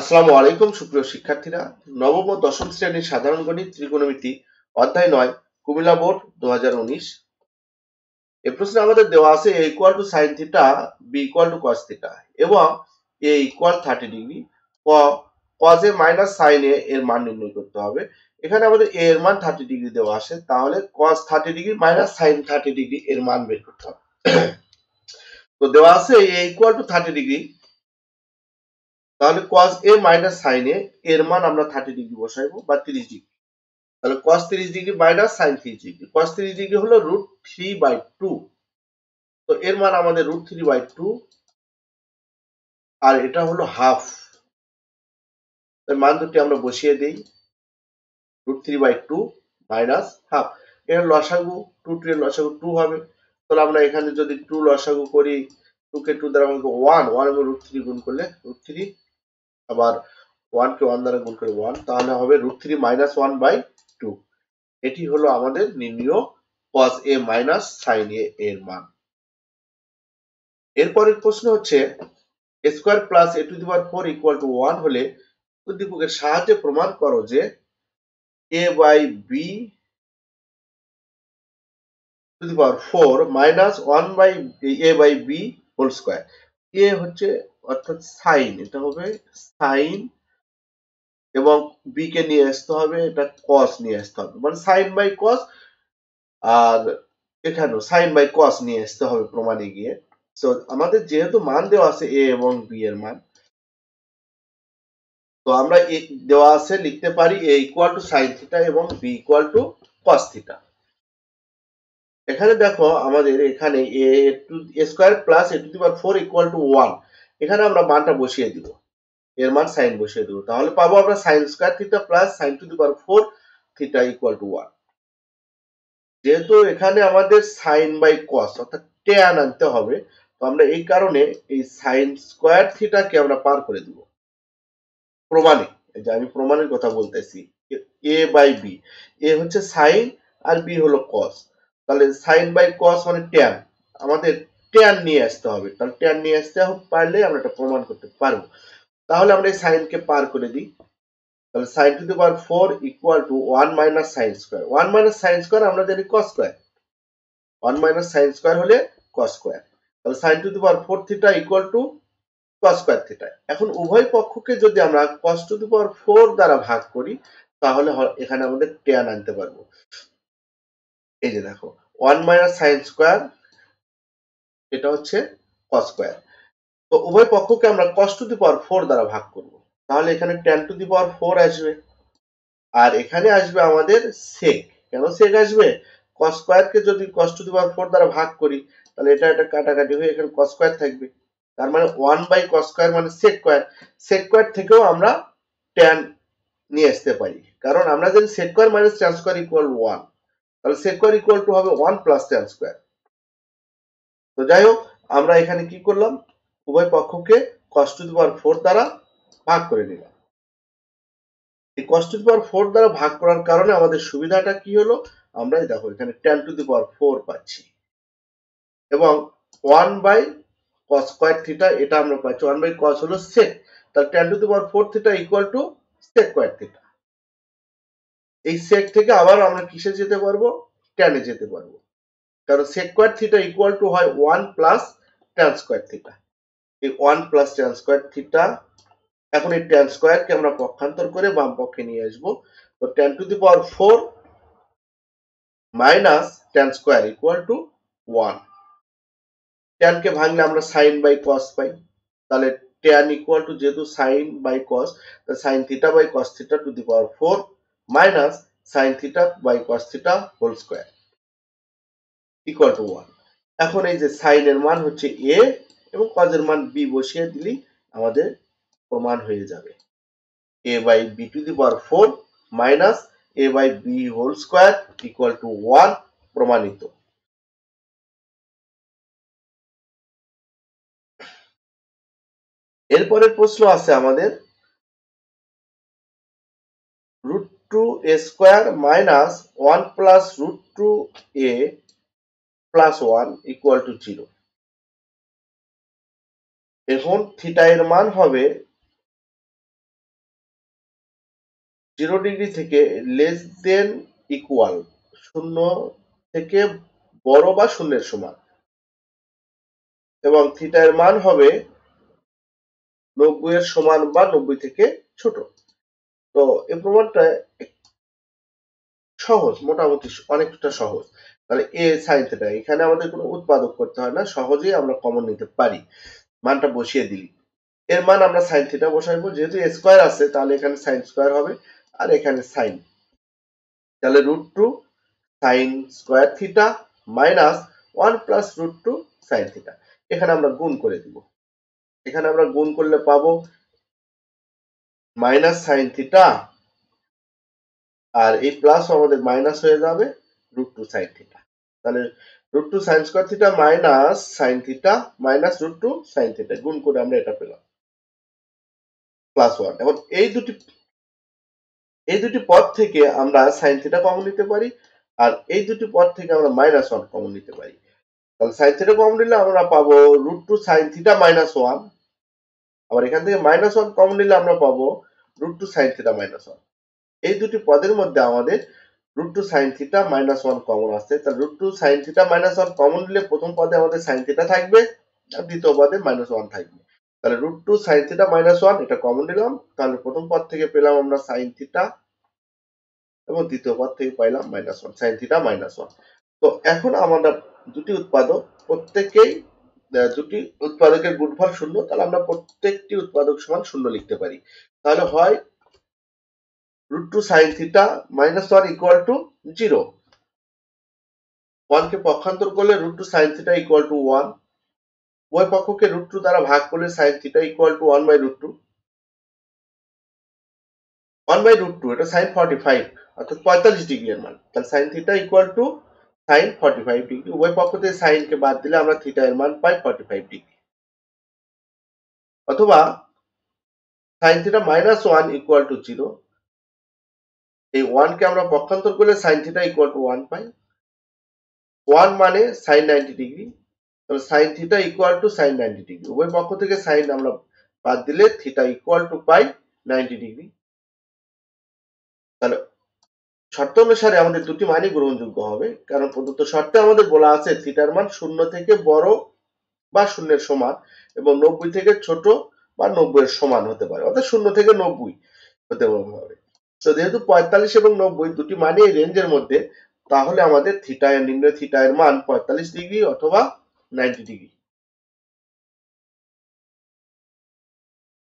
আসসালামু আলাইকুম সুপ্রিয় শিক্ষার্থীরা নবম ও দশম শ্রেণীর সাধারণ গণিত ত্রিকোণমিতি অধ্যায় নয় কুমিল্লা বোর্ড দু এ প্রশ্নে আমাদের দেওয়া আছে A equal to sine theta B equal to cos theta এবং এ ইকুয়াল থার্টি ডিগ্রি ক এ মাইনাস সাইন এ এর মান নির্ণয় করতে হবে এখানে আমাদের এ এর মান থার্টি ডিগ্রি দেওয়া আছে তাহলে cos thirty degree minus sine thirty degree এর মান বের করতে হবে তো দেওয়া আছে A equal to thirty degree তাহলে cos a minus sin a এর মান আমরা 30 ডিগ্রি বসাইব বা 30 ডিগ্রি তাহলে cos 30 degree minus sin 30 degree cos 30 degree হলো √3/2 তো এর মান আমাদের √3/2 আর এটা হলো হাফ মান দুটি আমরা বসিয়ে দেই √3/2 মাইনাস হাফ এর লসাগু 2 2 এর লসাগু 2 হবে তাহলে আমরা এখানে যদি 2 লসাগু করি 2 কে 2 দ্বারা আমাকে 1 1 এবং √3 গুণ করলে √3 আবার কে ওয়ান দ্বারা গুণ করে ওয়ান তাহলে হবে root three minus one by two এটি হলো আমাদের নির্ণয় cos A minus sine A এর মান এরপরের প্রশ্ন হচ্ছে square plus A to the power four equal to one হলে উদ্দীপকের সাহায্যে প্রমাণ করো যে A by B to the power four minus one by A by B whole square এ হচ্ছে অর্থাৎ সাইন এটা হবে সাইন এবং বি কে নিয়ে আসতে হবে এটা কস নিয়ে আসতে হবে মানে সাইন বাই কস আর এখানেও সাইন বাই কস নিয়ে আসতে হবে প্রমাণে গিয়ে তো আমাদের যেহেতু মান দেওয়া আছে এ এবং বি এর মান তো আমরা এ দেওয়া আছে লিখতে পারি A equal to sine theta এবং B equal to cos theta এখানে দেখো আমাদের এখানে A to square plus A to the four equal to one এখানে আমরা মানটা বসিয়ে দিব এর মান সাইন বসিয়ে দিব তাহলে পাবো আমরা sine square theta plus sine to the power four theta equal to one যেহেতু এখানে আমাদের সাইন বাই কস অর্থাৎ ট্যান আনতে হবে তো আমরা এই কারণে এই সাইন স্কোয়ার থিটাকে আমরা পার করে দিব প্রমাণে এই যে আমি প্রমাণের কথা বলতেছি এ বাই বি এ হচ্ছে সাইন আর বি হলো কস তাহলে সাইন বাই কস মানে ট্যান আমাদের ট্যান নিয়ে আসতে হবে কারণ ট্যান নিয়ে আসতে পারলে আমরা এটা প্রমাণ করতে পারবো তাহলে আমরা এই সাইনকে পার করে দিই তাহলে sine to the power four equal to one minus sine square one minus sine square আমরা জানি cos square one minus sine square হলে কস স্কোয়ার তাহলে sine to the power four theta equal to cos square theta এখন উভয় পক্ষকে যদি আমরা কস two the power four দ্বারা ভাগ করি তাহলে এখানে আমাদের ট্যান আনতে পারবো এই যে দেখো ওয়ান মাইনাস সাইন স্কোয়ার এটা হচ্ছে কস স্কোয়ার তো উভয় পক্ষকে আমরা কস টু দি পাওয়ার ফোর দ্বারা ভাগ করব তাহলে এখানে tan to the power four আসবে আর এখানে আসবে আমাদের সেক কেন সেক আসবে কস স্কোয়ারকে যদি কস টু দি পাওয়ার ফোর দ্বারা ভাগ করি তাহলে এটা একটা কাটাকাটি হয়ে এখানে কস স্কোয়ার থাকবে তার মানে ওয়ান বাই কস স্কোয়ার মানে সেক স্কোয়ার সেক স্কোয়ার থেকেও আমরা ট্যান নিয়ে আসতে পারি কারণ আমরা যদি sec square minus tan square equal one তাহলে সেক স্কোয়ার ইকুয়াল টু হবে ওয়ান প্লাস ট্যান স্কোয়ার তো যাই হোক আমরা এখানে কি করলাম উভয় পক্ষকে কষ্ট টু পাওয়ার ফোর দ্বারা ভাগ করে নিলাম এই কষ্ট টু পাওয়ার ফোর দ্বারা ভাগ করার কারণে আমাদের সুবিধাটা কি হলো আমরা দেখো এখানে tan to the power four পাচ্ছি এবং one by cos square theta এটা আমরা পাচ্ছি ওয়ান বাই কস হলো সেক তাহলে tan to the power four theta equal to sec square theta এই সেক থেকে আবার আমরা কিসে যেতে পারবো টেনে যেতে পারবো কারণ sec square theta equal to হয় one plus tan square theta এই one plus tan square theta এখন এই ট্যান স্কোয়ারকে আমরা পক্ষান্তর করে বাম পক্ষে নিয়ে আসবো তো tan to the power four minus tan square equal to one ট্যানকে ভাঙলে আমরা সাইন বাই কস পাই তাহলে ট্যান ইকুয়াল টু যেহেতু sine by cos sine theta by cos theta to the power four minus sine theta by cos theta whole square equal to one এখন এই যে সাইনের মান হচ্ছে এ এবং কজের মান বি বসিয়ে দিলেই আমাদের প্রমাণ হয়ে যাবে A by B to the power four minus A by B whole square equal to one প্রমাণিত এরপরের প্রশ্ন আছে আমাদের root two A square minus one plus root two A plus one equal to zero এখন theta এর মান হবে zero degree থেকে লেস দেন ইকুয়াল শূন্য থেকে বড় বা শূন্যের সমান এবং থিটা এর মান হবে নব্বই এর সমান বা নব্বই থেকে ছোট তো এই প্রমাণটা সহজ মোটামুটি অনেকটা সহজ তাহলে এ সাইজ থেটা এখানে আমাদের কোনো উৎপাদক করতে হয় না সহজেই আমরা কমন নিতে পারি মানটা বসিয়ে দিলি এর মান আমরা সাইন থিটা বসাইবো যেহেতু স্কোয়ার আছে তাহলে এখানে সাইন স্কোয়ার হবে আর এখানে সাইন তাহলে root two sine square theta minus one plus root two sine theta এখানে আমরা গুণ করে দিব এখানে আমরা গুণ করলে পাবো মাইনাস সাইন থিটা আর এই প্লাস আমাদের মাইনাস হয়ে যাবে রুট টু সাইন থিটা তাহলে root two sine square theta minus sine theta minus root two sine theta গুণ করে আমরা এটা পেলাম প্লাস ওয়ান এখন এই দুটি এই দুটি পদ থেকে আমরা সাইন থিটা কমন নিতে পারি আর এই দুটি পদ থেকে আমরা মাইনাস ওয়ান কমন নিতে পারি তাহলে সাইন থিটা কমন নিলে আমরা পাবো root two sine theta minus one আবার এখান থেকে মাইনাস ওয়ান কমন নিলে আমরা পাবো root two sine theta minus one এই দুটি পদের মধ্যে আমাদের root two sine theta minus one common আসছে তাহলে root two sine theta minus one common নিলে প্রথম পদে আমাদের সাইন থিটা থাকবে আর দ্বিতীয় পদে মাইনাস ওয়ান থাকবে তাহলে root two sine theta minus one এটা কমন নিলাম তাহলে প্রথম পদ থেকে পেলাম আমরা সাইন থিটা এবং দ্বিতীয় পদ থেকে পাইলাম minus one sine theta minus one তো এখন আমাদের দুটি উৎপাদক প্রত্যেকেই দুটি উৎপাদকের গুণফল শূন্য তাহলে আমরা প্রত্যেকটি উৎপাদক সমান শূন্য লিখতে পারি তাহলে হয় root 2 sin theta minus 1 equal to 0 1 কে পক্ষান্তর করলে root 2 sin theta equal to 1 উভয় পক্ষকে root 2 দ্বারা ভাগ করলে sin theta equal to 1 by root 2 1 by root 2 এটা sin 45 অর্থাৎ 45 ডিগ্রি এর মান তাহলে sin theta equal to sin 45 degree উভয় পক্ষ থেকে sin কে বাদ দিলে আমরা theta এর মান পাই 45 ডিগ্রি অথবা sin theta minus 1 equal to 0 এই ওয়ানকে আমরা পক্ষান্তর করলে sine theta equal to one পাই ওয়ান মানে সাইন নাইনটি ডিগ্রি তাহলে sine theta equal to sine ninety degree উভয় পক্ষ থেকে সাইন আমরা বাদ দিলে থিটা ইকুয়াল টু পাই নাইনটি ডিগ্রি তাহলে শর্ত অনুসারে আমাদের দুটি মানই গ্রহণযোগ্য হবে কারণ প্রদত্ত শর্তে আমাদের বলা আছে থিটার মান শূন্য থেকে বড় বা শূন্যের সমান এবং নব্বই থেকে ছোট বা নব্বই এর সমান হতে পারে অর্থাৎ শূন্য থেকে নব্বই হতে হবে তো যেহেতু পঁয়তাল্লিশ এবং নব্বই দুটি মানে এই রেঞ্জের মধ্যে তাহলে আমাদের থিটা নির্ণয় থিটা এর মান পঁয়তাল্লিশ ডিগ্রি অথবা নাইনটি ডিগ্রি